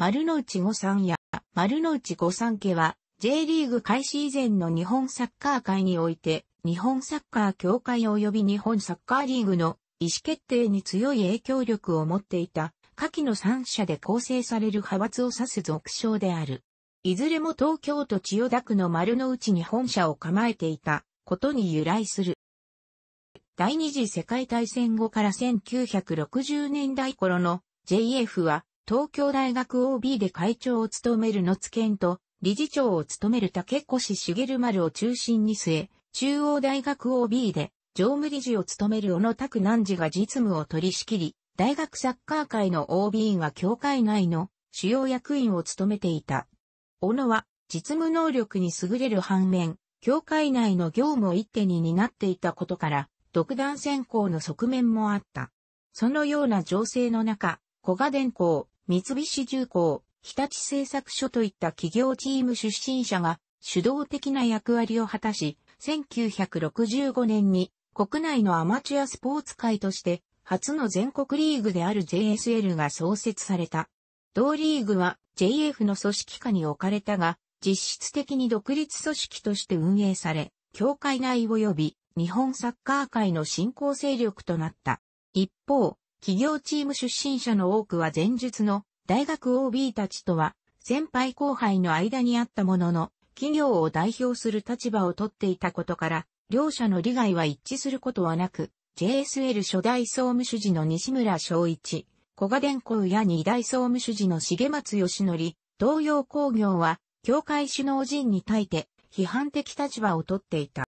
丸の内五三や丸の内五三家は J リーグ開始以前の日本サッカー界において日本サッカー協会及び日本サッカーリーグの意思決定に強い影響力を持っていた下記の三者で構成される派閥を指す俗称である。いずれも東京都千代田区の丸の内に本社を構えていたことに由来する。第二次世界大戦後から1960年代頃の JF は東京大学 OB で会長を務める野津健と、理事長を務める竹越茂丸を中心に据え、中央大学 OB で、常務理事を務める小野拓南次が実務を取り仕切り、大学サッカー界の OB が協会内の主要役員を務めていた。小野は実務能力に優れる反面、協会内の業務を一手に担っていたことから、独断専攻の側面もあった。そのような情勢の中、古賀電工、三菱重工、日立製作所といった企業チーム出身者が主導的な役割を果たし、1965年に国内のアマチュアスポーツ界として初の全国リーグである JSL が創設された。同リーグは JF の組織下に置かれたが、実質的に独立組織として運営され、協会内及び日本サッカー界の新興勢力となった。一方、企業チーム出身者の多くは前述の大学 OB たちとは先輩後輩の間にあったものの、企業を代表する立場を取っていたことから、両者の利害は一致することはなく、JSL 初代総務主事の西村昭一、小賀電工や二代総務主事の重松義則、東洋工業は、協会首脳陣に対て、批判的立場を取っていた。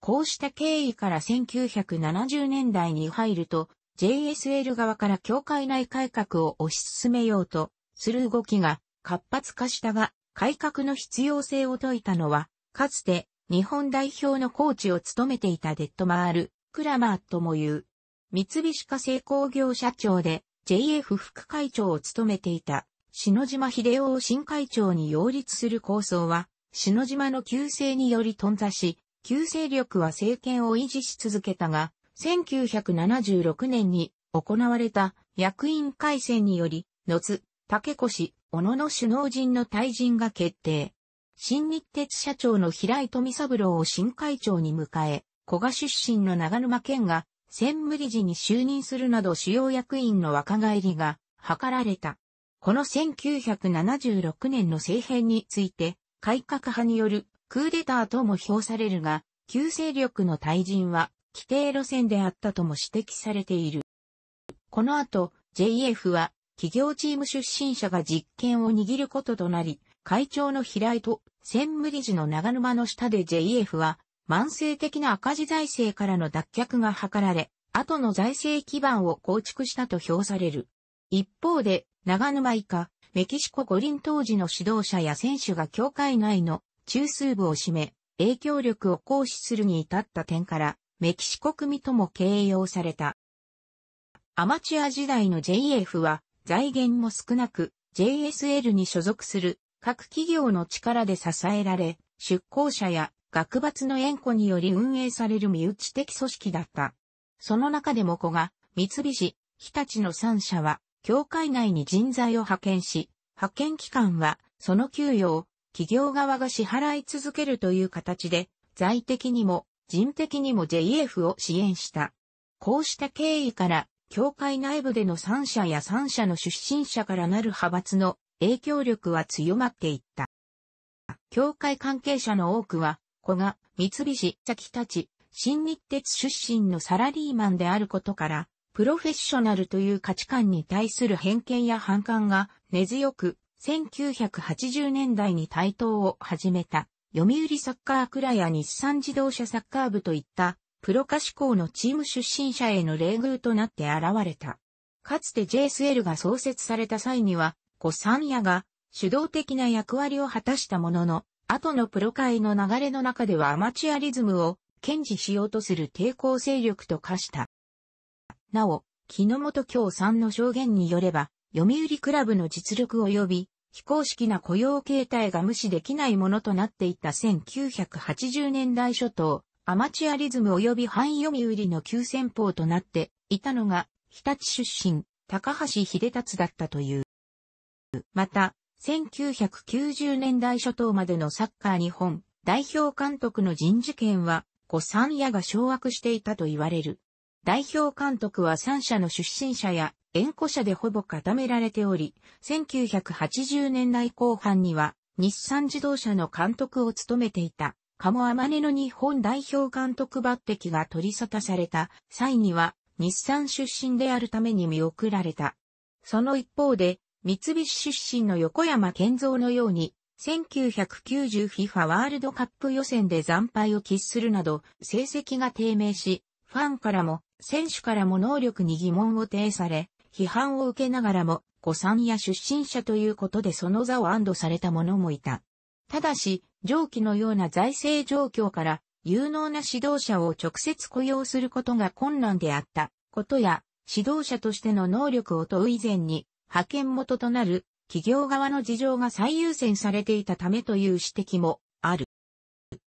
こうした経緯から1970年代に入ると、JSL 側から教会内改革を推し進めようとする動きが活発化したが、改革の必要性を説いたのは、かつて日本代表のコーチを務めていたデッドマール、クラマーとも言う。三菱化成工業社長で JF 副会長を務めていた篠島秀夫を新会長に擁立する構想は、篠島の旧勢により頓挫し、旧勢力は政権を維持し続けたが、1976年に行われた役員改選により、野津、竹越、小野の首脳陣の退陣が決定。新日鉄社長の平井富三郎を新会長に迎え、古賀出身の長沼県が、専務理事に就任するなど主要役員の若返りが図られた。この1976年の政変について、改革派によるクーデターとも評されるが、旧勢力の退陣は規定路線であったとも指摘されている。この後、JF は企業チーム出身者が実権を握ることとなり、会長の平井と専務理事の長沼の下で JF は慢性的な赤字財政からの脱却が図られ、後の財政基盤を構築したと評される。一方で、長沼以下、メキシコ五輪当時の指導者や選手が協会内の中枢部を占め、影響力を行使するに至った点から、メキシコ組とも形容された。アマチュア時代の JF は財源も少なく JSL に所属する各企業の力で支えられ、出向者や学閥の縁故により運営される身内的組織だった。その中でも子が三菱、日立の3社は、協会内に人材を派遣し、派遣機関はその給与を企業側が支払い続けるという形で、財的にも人的にも JF を支援した。こうした経緯から、教会内部での三者や三者の出身者からなる派閥の影響力は強まっていった。教会関係者の多くは、子が三菱、先たち、新日鉄出身のサラリーマンであることから、プロフェッショナルという価値観に対する偏見や反感が根強く、1980年代に台頭を始めた。読売サッカークラや日産自動車サッカー部といった、プロ化志向のチーム出身者への冷遇となって現れた。かつて JSL が創設された際には、古三屋が主導的な役割を果たしたものの、後のプロ会の流れの中ではアマチュアリズムを堅持しようとする抵抗勢力と化した。なお、木本京さんの証言によれば、読売クラブの実力及び非公式な雇用形態が無視できないものとなっていた1980年代初頭、アマチュアリズム及び範囲読売の急先鋒となっていたのが、日立出身、高橋秀達だったという。また、1990年代初頭までのサッカー日本代表監督の人事権は、古三屋が掌握していたと言われる。代表監督は三社の出身者や円弧車でほぼ固められており、1980年代後半には日産自動車の監督を務めていた、カモアマネの日本代表監督抜擢が取り沙汰された際には、日産出身であるために見送られた。その一方で、三菱出身の横山健三のように、1990FIFA ワールドカップ予選で惨敗を喫するなど、成績が低迷し、ファンからも、選手からも能力に疑問を呈され、批判を受けながらも、古参や出身者ということでその座を安堵された者もいた。ただし、上記のような財政状況から、有能な指導者を直接雇用することが困難であったことや、指導者としての能力を問う以前に、派遣元となる企業側の事情が最優先されていたためという指摘もある。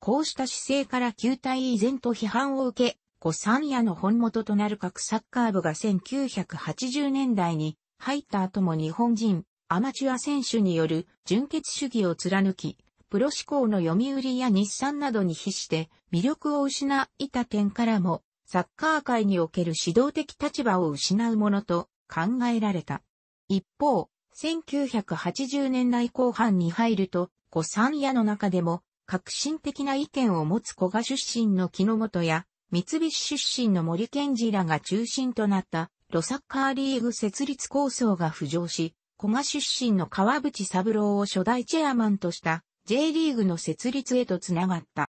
こうした姿勢から旧体依然と批判を受け、古三屋の本元となる各サッカー部が1980年代に入った後も日本人、アマチュア選手による純血主義を貫き、プロ志向の読売や日産などに比して魅力を失いた点からも、サッカー界における指導的立場を失うものと考えられた。一方、1980年代後半に入ると、古三屋の中でも革新的な意見を持つ古賀出身の木の本や三菱出身の森健二らが中心となったロサッカーリーグ設立構想が浮上し、古賀出身の川淵三郎を初代チェアマンとした J リーグの設立へとつながった。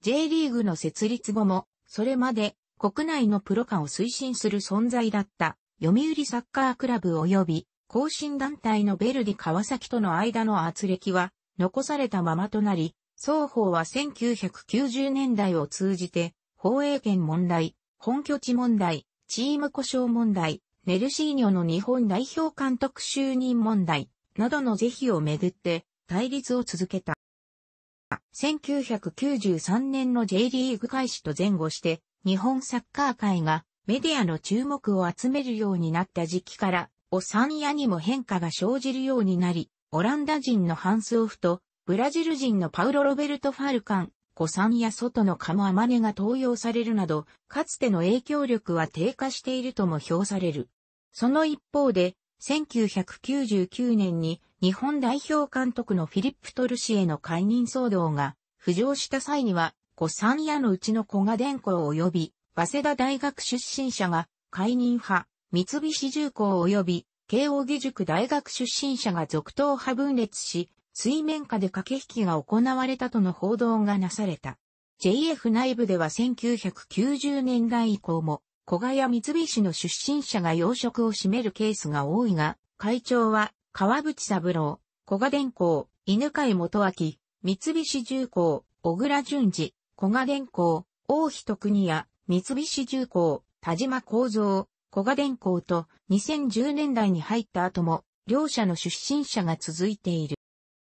J リーグの設立後も、それまで国内のプロ化を推進する存在だった読売サッカークラブ及び後進団体のベルディ川崎との間の圧力は残されたままとなり、双方は1990年代を通じて防衛権問題、本拠地問題、チーム故障問題、ネルシーニョの日本代表監督就任問題、などの是非をめぐって対立を続けた。1993年の J リーグ開始と前後して、日本サッカー界がメディアの注目を集めるようになった時期から、お三夜にも変化が生じるようになり、オランダ人のハンスオフと、ブラジル人のパウロ・ロベルト・ファルカン、古参や外のカモアマネが登用されるなど、かつての影響力は低下しているとも評される。その一方で、1999年に日本代表監督のフィリップ・トルシエの解任騒動が浮上した際には、古参屋のうちの古賀伝子及び、早稲田大学出身者が解任派、三菱重工及び慶応義塾大学出身者が続投派分裂し、水面下で駆け引きが行われたとの報道がなされた。JF 内部では1990年代以降も、小賀や三菱の出身者が養殖を占めるケースが多いが、会長は、川淵三郎、小賀電工、犬飼元明、三菱重工、小倉淳二、小賀電工、大日徳国や、三菱重工、田島幸三、小賀電工と2010年代に入った後も、両社の出身者が続いている。